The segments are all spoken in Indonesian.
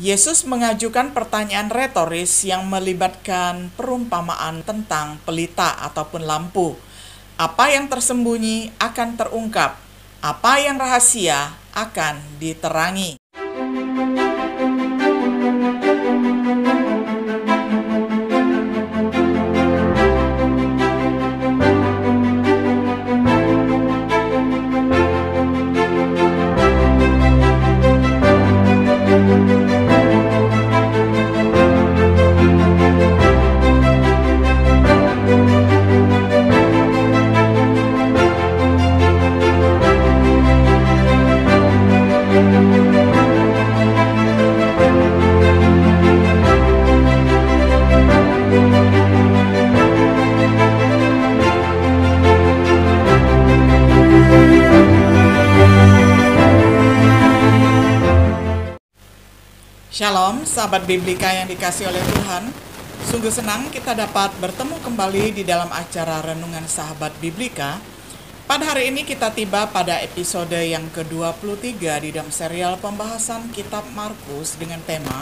Yesus mengajukan pertanyaan retoris yang melibatkan perumpamaan tentang pelita ataupun lampu. Apa yang tersembunyi akan terungkap, apa yang rahasia akan diterangi. Shalom, sahabat Biblika yang dikasih oleh Tuhan. Sungguh senang kita dapat bertemu kembali di dalam acara Renungan Sahabat Biblika. Pada hari ini kita tiba pada episode yang ke-23 di dalam serial pembahasan kitab Markus dengan tema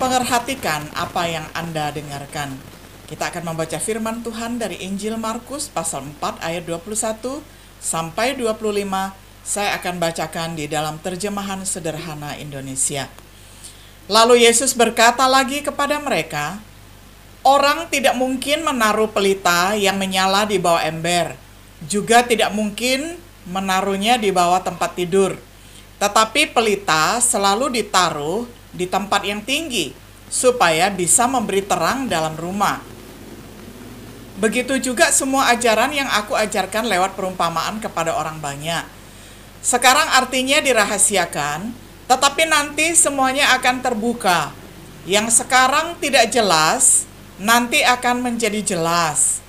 Pengerhatikan apa yang Anda dengarkan. Kita akan membaca firman Tuhan dari Injil Markus pasal 4 ayat 21 sampai 25. Saya akan bacakan di dalam terjemahan sederhana Indonesia. Lalu Yesus berkata lagi kepada mereka, Orang tidak mungkin menaruh pelita yang menyala di bawah ember, juga tidak mungkin menaruhnya di bawah tempat tidur. Tetapi pelita selalu ditaruh di tempat yang tinggi, supaya bisa memberi terang dalam rumah. Begitu juga semua ajaran yang aku ajarkan lewat perumpamaan kepada orang banyak. Sekarang artinya dirahasiakan, tetapi nanti semuanya akan terbuka. Yang sekarang tidak jelas, nanti akan menjadi jelas.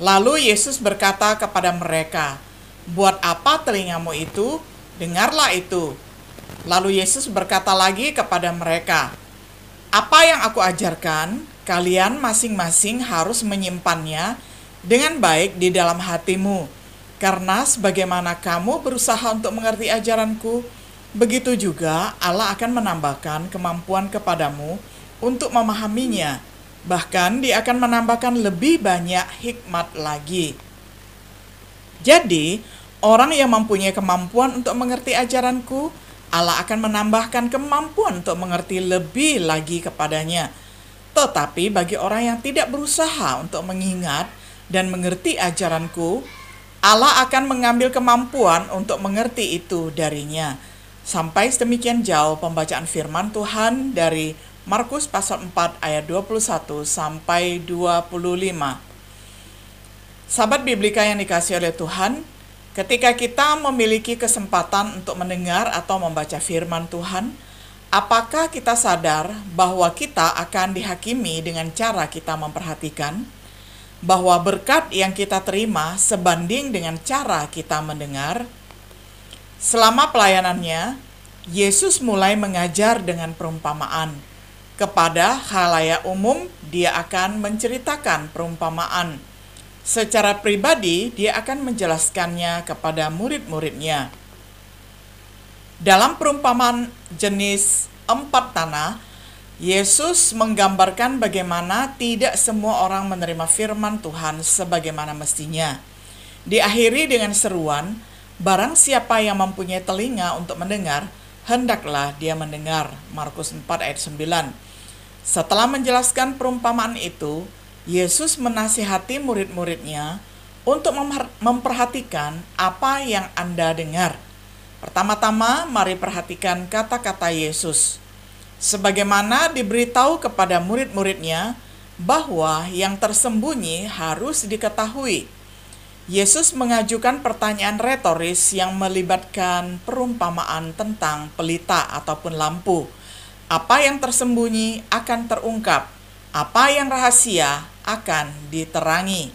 Lalu Yesus berkata kepada mereka, "Buat apa telingamu itu? Dengarlah itu." Lalu Yesus berkata lagi kepada mereka, "Apa yang aku ajarkan, kalian masing-masing harus menyimpannya dengan baik di dalam hatimu, karena sebagaimana kamu berusaha untuk mengerti ajaranku, Begitu juga Allah akan menambahkan kemampuan kepadamu untuk memahaminya. Bahkan dia akan menambahkan lebih banyak hikmat lagi. Jadi, orang yang mempunyai kemampuan untuk mengerti ajaranku, Allah akan menambahkan kemampuan untuk mengerti lebih lagi kepadanya. Tetapi bagi orang yang tidak berusaha untuk mengingat dan mengerti ajaranku, Allah akan mengambil kemampuan untuk mengerti itu darinya Sampai sedemikian jauh pembacaan firman Tuhan dari Markus pasal 4 ayat 21 sampai 25. Sahabat Biblika yang dikasih oleh Tuhan, ketika kita memiliki kesempatan untuk mendengar atau membaca firman Tuhan, apakah kita sadar bahwa kita akan dihakimi dengan cara kita memperhatikan bahwa berkat yang kita terima sebanding dengan cara kita mendengar? Selama pelayanannya, Yesus mulai mengajar dengan perumpamaan. Kepada halaya umum, dia akan menceritakan perumpamaan. Secara pribadi, dia akan menjelaskannya kepada murid-muridnya. Dalam perumpamaan jenis empat tanah, Yesus menggambarkan bagaimana tidak semua orang menerima firman Tuhan sebagaimana mestinya. Diakhiri dengan seruan, Barang siapa yang mempunyai telinga untuk mendengar, hendaklah dia mendengar. Markus 4 ayat 9. Setelah menjelaskan perumpamaan itu, Yesus menasihati murid-muridnya untuk memperhatikan apa yang Anda dengar. Pertama-tama, mari perhatikan kata-kata Yesus. Sebagaimana diberitahu kepada murid-muridnya bahwa yang tersembunyi harus diketahui Yesus mengajukan pertanyaan retoris yang melibatkan perumpamaan tentang pelita ataupun lampu. Apa yang tersembunyi akan terungkap, apa yang rahasia akan diterangi.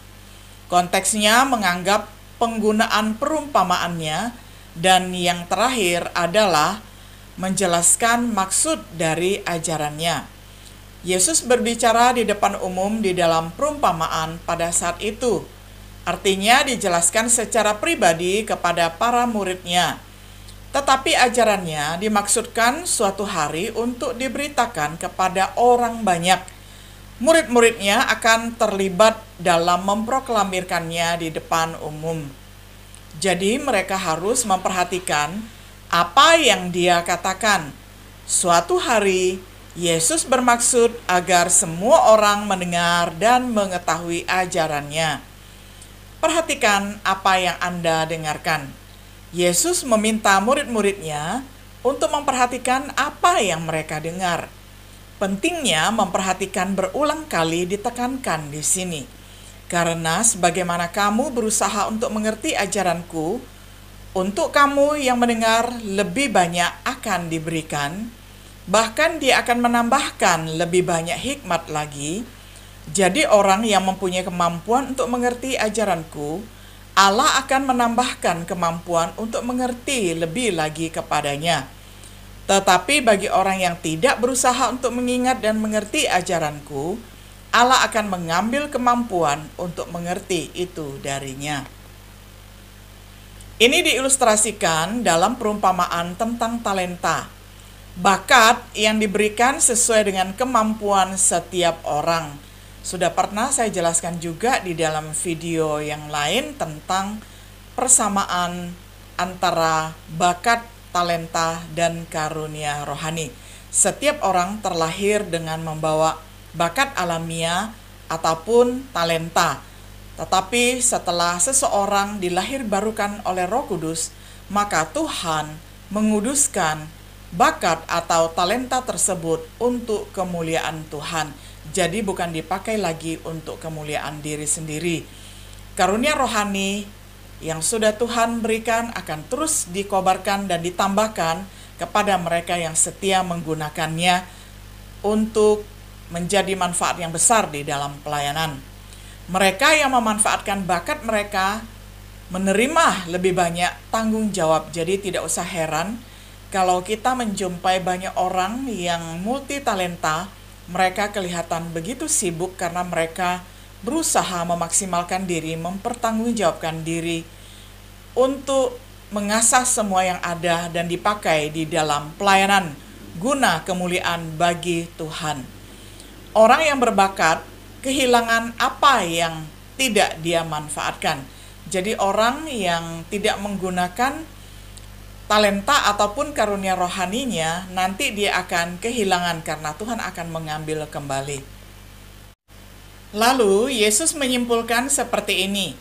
Konteksnya menganggap penggunaan perumpamaannya, dan yang terakhir adalah menjelaskan maksud dari ajarannya. Yesus berbicara di depan umum di dalam perumpamaan pada saat itu Artinya dijelaskan secara pribadi kepada para muridnya. Tetapi ajarannya dimaksudkan suatu hari untuk diberitakan kepada orang banyak. Murid-muridnya akan terlibat dalam memproklamirkannya di depan umum. Jadi, mereka harus memperhatikan apa yang dia katakan. Suatu hari, Yesus bermaksud agar semua orang mendengar dan mengetahui ajarannya. Perhatikan apa yang Anda dengarkan. Yesus meminta murid-muridnya untuk memperhatikan apa yang mereka dengar. Pentingnya memperhatikan berulang kali ditekankan di sini. Karena sebagaimana kamu berusaha untuk mengerti ajaranku, untuk kamu yang mendengar lebih banyak akan diberikan, bahkan dia akan menambahkan lebih banyak hikmat lagi jadi orang yang mempunyai kemampuan untuk mengerti ajaranku, Allah akan menambahkan kemampuan untuk mengerti lebih lagi kepadanya. Tetapi bagi orang yang tidak berusaha untuk mengingat dan mengerti ajaranku, Allah akan mengambil kemampuan untuk mengerti itu darinya. Ini diilustrasikan dalam perumpamaan tentang talenta. Bakat yang diberikan sesuai dengan kemampuan setiap orang sudah pernah saya jelaskan juga di dalam video yang lain tentang persamaan antara bakat, talenta, dan karunia rohani. Setiap orang terlahir dengan membawa bakat alamiah ataupun talenta. Tetapi setelah seseorang dilahir barukan oleh Roh Kudus, maka Tuhan menguduskan bakat atau talenta tersebut untuk kemuliaan Tuhan jadi bukan dipakai lagi untuk kemuliaan diri sendiri. Karunia rohani yang sudah Tuhan berikan akan terus dikobarkan dan ditambahkan kepada mereka yang setia menggunakannya untuk menjadi manfaat yang besar di dalam pelayanan. Mereka yang memanfaatkan bakat mereka menerima lebih banyak tanggung jawab. Jadi tidak usah heran kalau kita menjumpai banyak orang yang multi talenta mereka kelihatan begitu sibuk karena mereka berusaha memaksimalkan diri, mempertanggungjawabkan diri untuk mengasah semua yang ada dan dipakai di dalam pelayanan guna kemuliaan bagi Tuhan. Orang yang berbakat kehilangan apa yang tidak dia manfaatkan. Jadi orang yang tidak menggunakan talenta ataupun karunia rohaninya nanti dia akan kehilangan karena Tuhan akan mengambil kembali. Lalu Yesus menyimpulkan seperti ini,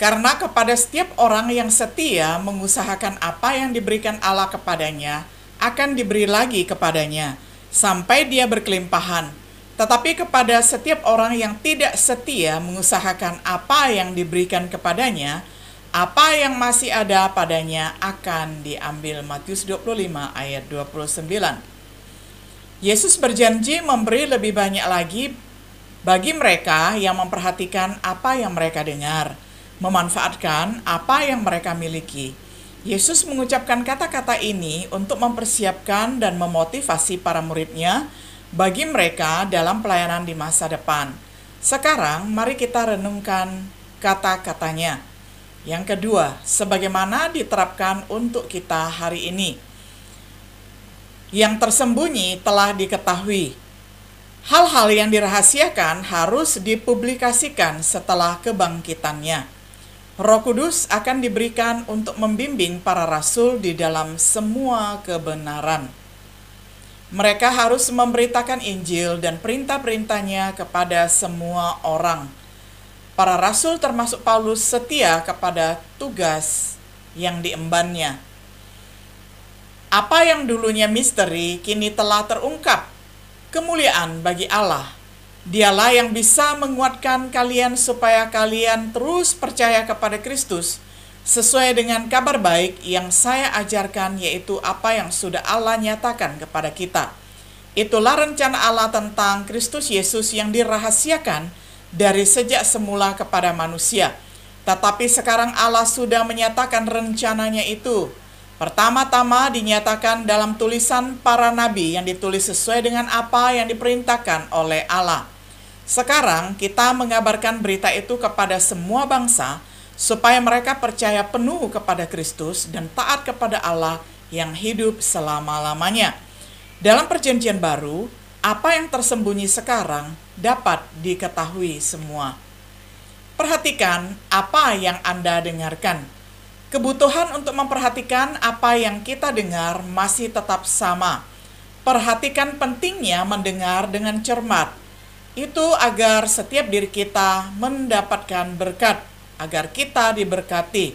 karena kepada setiap orang yang setia mengusahakan apa yang diberikan Allah kepadanya, akan diberi lagi kepadanya, sampai dia berkelimpahan. Tetapi kepada setiap orang yang tidak setia mengusahakan apa yang diberikan kepadanya, apa yang masih ada padanya akan diambil Matius 25 ayat 29. Yesus berjanji memberi lebih banyak lagi bagi mereka yang memperhatikan apa yang mereka dengar, memanfaatkan apa yang mereka miliki. Yesus mengucapkan kata-kata ini untuk mempersiapkan dan memotivasi para muridnya bagi mereka dalam pelayanan di masa depan. Sekarang mari kita renungkan kata-katanya. Yang kedua, sebagaimana diterapkan untuk kita hari ini. Yang tersembunyi telah diketahui. Hal-hal yang dirahasiakan harus dipublikasikan setelah kebangkitannya. Roh Kudus akan diberikan untuk membimbing para rasul di dalam semua kebenaran. Mereka harus memberitakan Injil dan perintah-perintahnya kepada semua orang Para rasul termasuk Paulus setia kepada tugas yang diembannya. Apa yang dulunya misteri kini telah terungkap. Kemuliaan bagi Allah. Dialah yang bisa menguatkan kalian supaya kalian terus percaya kepada Kristus sesuai dengan kabar baik yang saya ajarkan yaitu apa yang sudah Allah nyatakan kepada kita. Itulah rencana Allah tentang Kristus Yesus yang dirahasiakan dari sejak semula kepada manusia. Tetapi sekarang Allah sudah menyatakan rencananya itu. Pertama-tama dinyatakan dalam tulisan para nabi yang ditulis sesuai dengan apa yang diperintahkan oleh Allah. Sekarang kita mengabarkan berita itu kepada semua bangsa supaya mereka percaya penuh kepada Kristus dan taat kepada Allah yang hidup selama-lamanya. Dalam perjanjian baru, apa yang tersembunyi sekarang dapat diketahui semua. Perhatikan apa yang Anda dengarkan. Kebutuhan untuk memperhatikan apa yang kita dengar masih tetap sama. Perhatikan pentingnya mendengar dengan cermat. Itu agar setiap diri kita mendapatkan berkat, agar kita diberkati.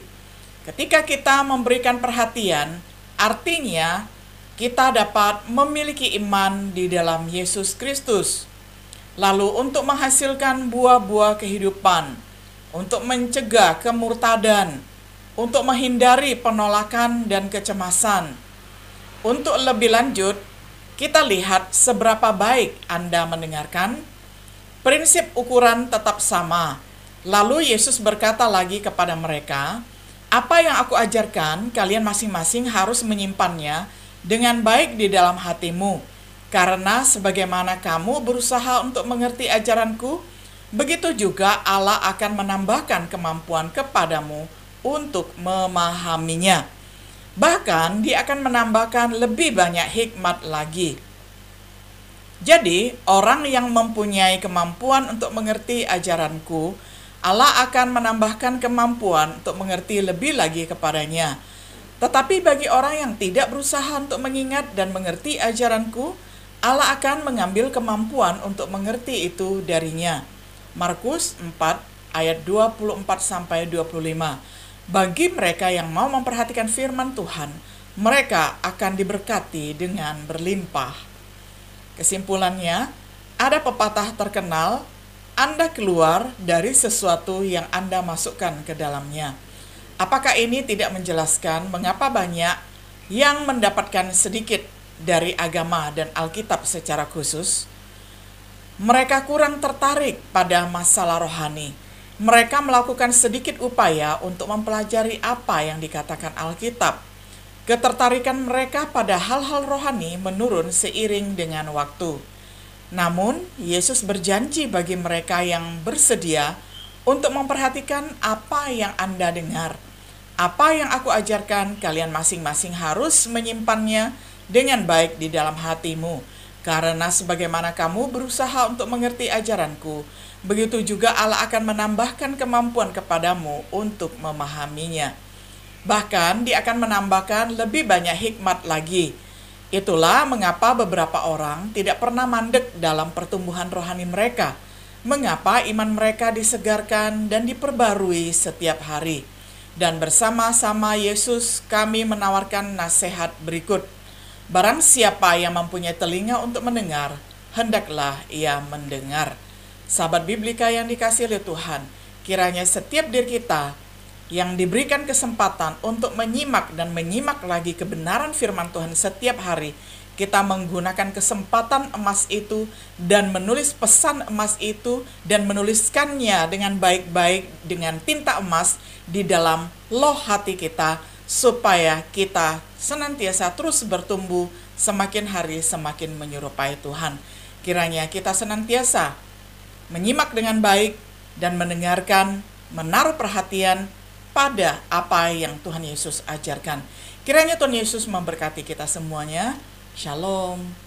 Ketika kita memberikan perhatian, artinya kita dapat memiliki iman di dalam Yesus Kristus lalu untuk menghasilkan buah-buah kehidupan, untuk mencegah kemurtadan, untuk menghindari penolakan dan kecemasan. Untuk lebih lanjut, kita lihat seberapa baik Anda mendengarkan. Prinsip ukuran tetap sama. Lalu Yesus berkata lagi kepada mereka, "Apa yang aku ajarkan, kalian masing-masing harus menyimpannya dengan baik di dalam hatimu." Karena sebagaimana kamu berusaha untuk mengerti ajaranku, begitu juga Allah akan menambahkan kemampuan kepadamu untuk memahaminya. Bahkan, Dia akan menambahkan lebih banyak hikmat lagi. Jadi, orang yang mempunyai kemampuan untuk mengerti ajaranku, Allah akan menambahkan kemampuan untuk mengerti lebih lagi kepadanya. Tetapi bagi orang yang tidak berusaha untuk mengingat dan mengerti ajaranku, Allah akan mengambil kemampuan untuk mengerti itu darinya. Markus 4 ayat 24 sampai 25. Bagi mereka yang mau memperhatikan firman Tuhan, mereka akan diberkati dengan berlimpah. Kesimpulannya, ada pepatah terkenal, Anda keluar dari sesuatu yang Anda masukkan ke dalamnya. Apakah ini tidak menjelaskan mengapa banyak yang mendapatkan sedikit dari agama dan Alkitab secara khusus, mereka kurang tertarik pada masalah rohani. Mereka melakukan sedikit upaya untuk mempelajari apa yang dikatakan Alkitab. Ketertarikan mereka pada hal-hal rohani menurun seiring dengan waktu. Namun, Yesus berjanji bagi mereka yang bersedia untuk memperhatikan apa yang Anda dengar. Apa yang aku ajarkan, kalian masing-masing harus menyimpannya dengan baik di dalam hatimu, karena sebagaimana kamu berusaha untuk mengerti ajaranku, begitu juga Allah akan menambahkan kemampuan kepadamu untuk memahaminya. Bahkan dia akan menambahkan lebih banyak hikmat lagi. Itulah mengapa beberapa orang tidak pernah mandek dalam pertumbuhan rohani mereka. Mengapa iman mereka disegarkan dan diperbarui setiap hari. Dan bersama-sama Yesus kami menawarkan nasihat berikut. Barang siapa yang mempunyai telinga untuk mendengar, hendaklah ia mendengar. Sahabat Biblika yang dikasih oleh Tuhan, kiranya setiap diri kita yang diberikan kesempatan untuk menyimak dan menyimak lagi kebenaran firman Tuhan setiap hari, kita menggunakan kesempatan emas itu dan menulis pesan emas itu dan menuliskannya dengan baik-baik dengan tinta emas di dalam loh hati kita supaya kita senantiasa terus bertumbuh, semakin hari semakin menyerupai Tuhan. Kiranya kita senantiasa menyimak dengan baik dan mendengarkan, menaruh perhatian pada apa yang Tuhan Yesus ajarkan. Kiranya Tuhan Yesus memberkati kita semuanya. Shalom.